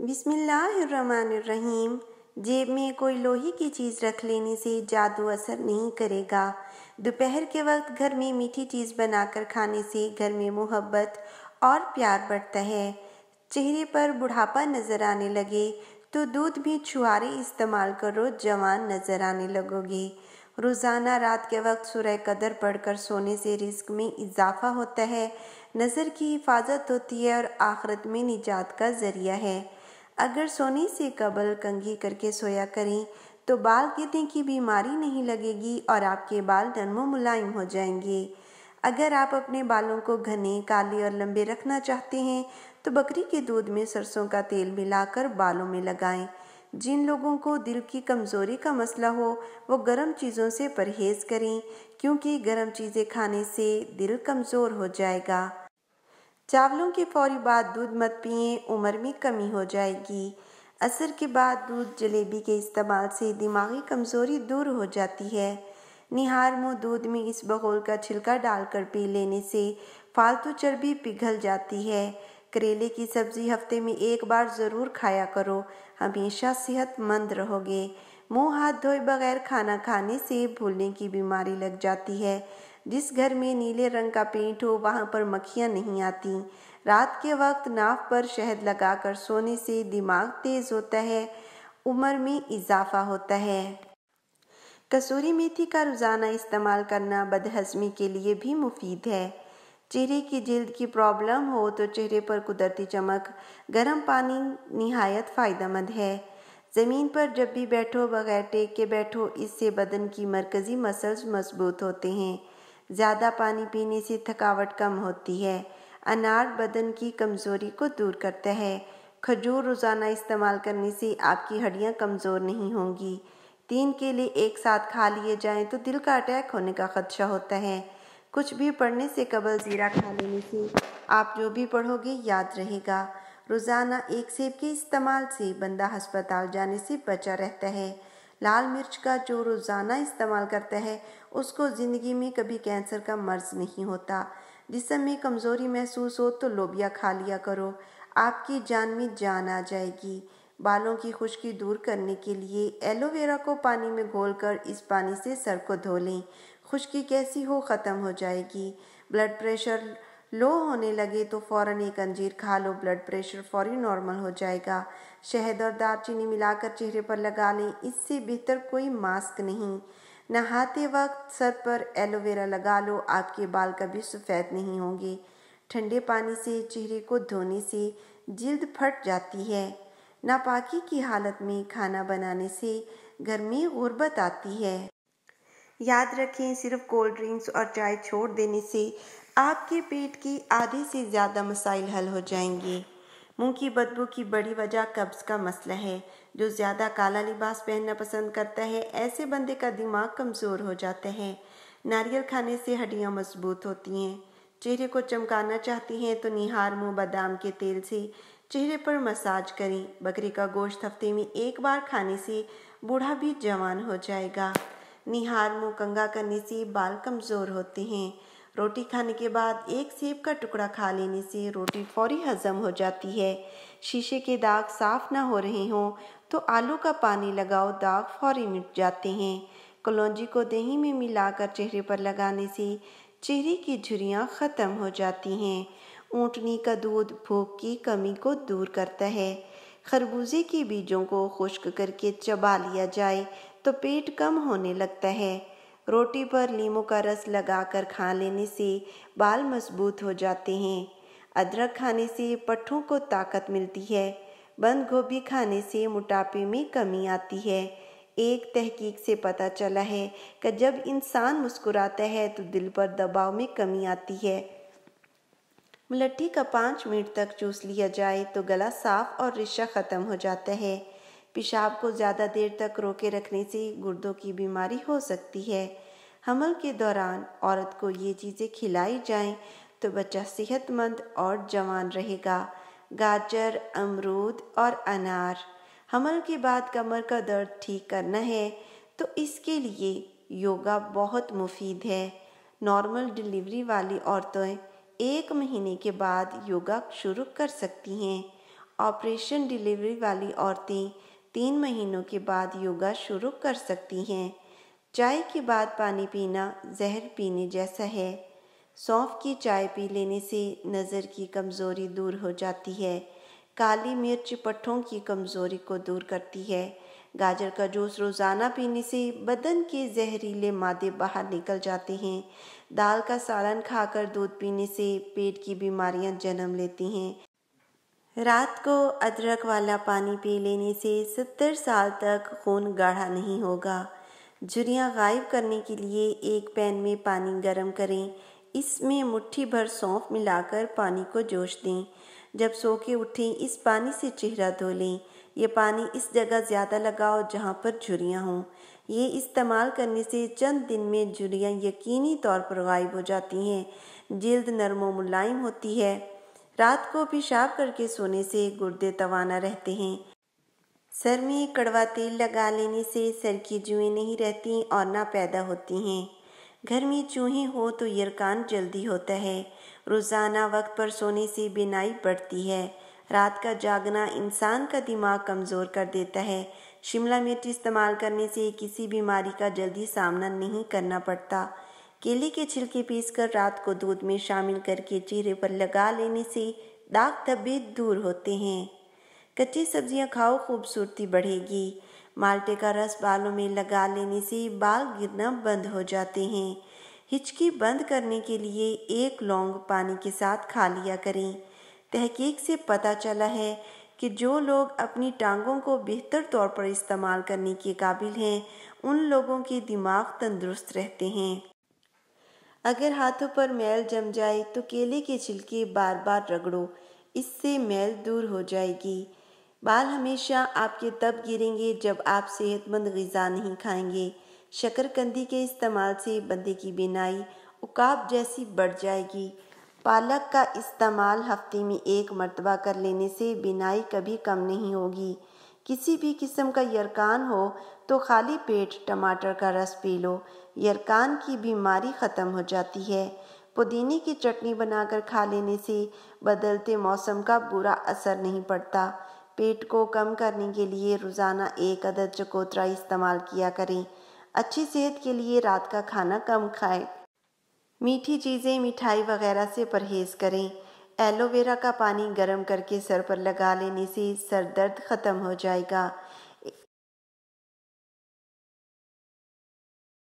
बिसमीम जेब में कोई लोहे की चीज़ रख लेने से जादू असर नहीं करेगा दोपहर के वक्त घर में मीठी चीज़ बनाकर खाने से घर में मोहब्बत और प्यार बढ़ता है चेहरे पर बुढ़ापा नज़र आने लगे तो दूध भी छुहारे इस्तेमाल करो जवान नज़र आने लगोगे रोज़ाना रात के वक्त सुरह कदर पढ़कर सोने से रिस्क में इजाफा होता है नज़र की हिफाजत होती है और आखरत में निजात का ज़रिया है अगर सोने से कबल कंघी करके सोया करें तो बाल गिरने की बीमारी नहीं लगेगी और आपके बाल नरम मुलायम हो जाएंगे अगर आप अपने बालों को घने काले और लंबे रखना चाहते हैं तो बकरी के दूध में सरसों का तेल मिलाकर बालों में लगाएं। जिन लोगों को दिल की कमज़ोरी का मसला हो वो गर्म चीज़ों से परहेज़ करें क्योंकि गर्म चीज़ें खाने से दिल कमज़ोर हो जाएगा चावलों के फौरी बाद दूध मत पिए उम्र में कमी हो जाएगी असर के बाद दूध जलेबी के इस्तेमाल से दिमागी कमज़ोरी दूर हो जाती है निहार मुँह दूध में इस बगोल का छिलका डालकर पी लेने से फालतू चर्बी पिघल जाती है करेले की सब्जी हफ्ते में एक बार ज़रूर खाया करो हमेशा सेहतमंद रहोगे मुंह हाथ धोए बगैर खाना खाने से भूलने की बीमारी लग जाती है जिस घर में नीले रंग का पेंट हो वहाँ पर मक्खियाँ नहीं आती रात के वक्त नाव पर शहद लगाकर सोने से दिमाग तेज होता है उम्र में इजाफा होता है कसूरी मेथी का रोज़ाना इस्तेमाल करना बदहजमी के लिए भी मुफीद है चेहरे की जल्द की प्रॉब्लम हो तो चेहरे पर कुदरती चमक गर्म पानी नहायत फ़ायदेमंद है ज़मीन पर जब भी बैठो बगैर टेक के बैठो इससे बदन की मरकज़ी मसल्स मजबूत होते हैं ज़्यादा पानी पीने से थकावट कम होती है अनार बदन की कमज़ोरी को दूर करता है खजूर रोज़ाना इस्तेमाल करने से आपकी हड्डियाँ कमज़ोर नहीं होंगी तीन केले एक साथ खा लिए जाएं तो दिल का अटैक होने का खदशा होता है कुछ भी पढ़ने से कबल ज़ीरा खा लेने से आप जो भी पढ़ोगे याद रहेगा रोज़ाना एक सेब के इस्तेमाल से बंदा हस्पताल जाने से बचा रहता है लाल मिर्च का जो रोज़ाना इस्तेमाल करता है उसको ज़िंदगी में कभी कैंसर का मर्ज नहीं होता जिसम में कमज़ोरी महसूस हो तो लोबिया खा लिया करो आपकी जान में जान आ जाएगी बालों की खुश्की दूर करने के लिए एलोवेरा को पानी में कर इस पानी से सर को धो लें खुश्की कैसी हो ख़त्म हो जाएगी ब्लड प्रेशर लो होने लगे तो फ़ौरन एक अंजीर खा लो ब्लड प्रेशर फौरी नॉर्मल हो जाएगा शहद और दालचीनी मिलाकर चेहरे पर लगा लें इससे बेहतर कोई मास्क नहीं नहाते वक्त सर पर एलोवेरा लगा लो आपके बाल कभी सफ़ेद नहीं होंगे ठंडे पानी से चेहरे को धोने से जल्द फट जाती है नापाकी की हालत में खाना बनाने से घर में गुर्बत आती है याद रखें सिर्फ कोल्ड ड्रिंक्स और चाय छोड़ देने से आपके पेट की आधे से ज़्यादा मसाइल हल हो जाएंगे मुंह की बदबू की बड़ी वजह कब्ज़ का मसला है जो ज़्यादा काला लिबास पहनना पसंद करता है ऐसे बंदे का दिमाग कमज़ोर हो जाता है नारियल खाने से हड्डियाँ मजबूत होती हैं चेहरे को चमकाना चाहती हैं तो निहार मुंह बादाम के तेल से चेहरे पर मसाज करें बकरी का गोश्त हफ्ते में एक बार खाने से बूढ़ा भी जवान हो जाएगा निहार मुँह कंगा करने से बाल कमज़ोर होते हैं रोटी खाने के बाद एक सेब का टुकड़ा खा लेने से रोटी फौरी हजम हो जाती है शीशे के दाग साफ ना हो रहे हों तो आलू का पानी लगाओ दाग फौरी मिट जाते हैं कलौजी को दही में मिलाकर चेहरे पर लगाने से चेहरे की झुरियाँ ख़त्म हो जाती हैं ऊँटनी का दूध भूख की कमी को दूर करता है खरबूजे के बीजों को खुश्क करके चबा लिया जाए तो पेट कम होने लगता है रोटी पर नींबू का रस लगाकर खा लेने से बाल मजबूत हो जाते हैं अदरक खाने से पट्ठों को ताकत मिलती है बंद गोभी खाने से मोटापे में कमी आती है एक तहकीक से पता चला है कि जब इंसान मुस्कुराता है तो दिल पर दबाव में कमी आती है मलट्ठी का पाँच मिनट तक चूस लिया जाए तो गला साफ और रिश्ता ख़त्म हो जाता है पेशाब को ज़्यादा देर तक रोके रखने से गुर्दों की बीमारी हो सकती है हमल के दौरान औरत को ये चीज़ें खिलाई जाएं तो बच्चा सेहतमंद और जवान रहेगा गाजर अमरूद और अनार हमल के बाद कमर का दर्द ठीक करना है तो इसके लिए योगा बहुत मुफीद है नॉर्मल डिलीवरी वाली औरतें एक महीने के बाद योगा शुरू कर सकती हैं ऑपरेशन डिलीवरी वाली औरतें तीन महीनों के बाद योगा शुरू कर सकती हैं चाय के बाद पानी पीना जहर पीने जैसा है सौंफ की चाय पी लेने से नज़र की कमज़ोरी दूर हो जाती है काली मिर्च पट्ठों की कमज़ोरी को दूर करती है गाजर का जूस रोज़ाना पीने से बदन के जहरीले मादे बाहर निकल जाते हैं दाल का सालन खाकर दूध पीने से पेट की बीमारियां जन्म लेती हैं रात को अदरक वाला पानी पी लेने से सत्तर साल तक खून गाढ़ा नहीं होगा झुरियाँ गायब करने के लिए एक पैन में पानी गर्म करें इसमें मुट्ठी भर सौंफ मिलाकर पानी को जोश दें जब सो के उठें इस पानी से चेहरा धो लें यह पानी इस जगह ज़्यादा लगाओ जहाँ पर झुरियाँ हों ये इस्तेमाल करने से चंद दिन में झुरियाँ यकीनी तौर पर गायब हो जाती हैं जल्द नरम मुलायम होती है रात को पेशाब करके सोने से गुर्दे तवाना रहते हैं सर में कड़वा तेल लगा लेने से सर की जुएँ नहीं रहती और ना पैदा होती हैं घर में चूहे हो तो यरकान जल्दी होता है रोज़ाना वक्त पर सोने से बिनाई बढ़ती है रात का जागना इंसान का दिमाग कमज़ोर कर देता है शिमला मिर्च इस्तेमाल करने से किसी बीमारी का जल्दी सामना नहीं करना पड़ता केले के छिलके पीसकर रात को दूध में शामिल करके चेहरे पर लगा लेने से दाग धब्बे दूर होते हैं कच्ची सब्जियां खाओ खूबसूरती बढ़ेगी माल्टे का रस बालों में लगा लेने से बाल गिरना बंद हो जाते हैं हिचकी बंद करने के लिए एक लौंग पानी के साथ खा लिया करें तहकीक से पता चला है कि जो लोग अपनी टांगों को बेहतर तौर पर इस्तेमाल करने के काबिल हैं उन लोगों के दिमाग तंदुरुस्त रहते हैं अगर हाथों पर मैल जम जाए तो केले के छिलके बार बार रगड़ो इससे मैल दूर हो जाएगी बाल हमेशा आपके तब गिरेंगे जब आप सेहतमंद गज़ा नहीं खाएंगे शकरकंदी के इस्तेमाल से बंदे की बिनाई उकाब जैसी बढ़ जाएगी पालक का इस्तेमाल हफ्ते में एक मरतबा कर लेने से बिनाई कभी कम नहीं होगी किसी भी किस्म का यरकान हो तो खाली पेट टमाटर का रस पी लो यरकान की बीमारी ख़त्म हो जाती है पुदीने की चटनी बनाकर खा लेने से बदलते मौसम का बुरा असर नहीं पड़ता पेट को कम करने के लिए रोज़ाना एक अदद चकोतरा इस्तेमाल किया करें अच्छी सेहत के लिए रात का खाना कम खाएं मीठी चीज़ें मिठाई वगैरह से परहेज़ करें एलोवेरा का पानी गर्म करके सर पर लगा लेने से सर दर्द ख़त्म हो जाएगा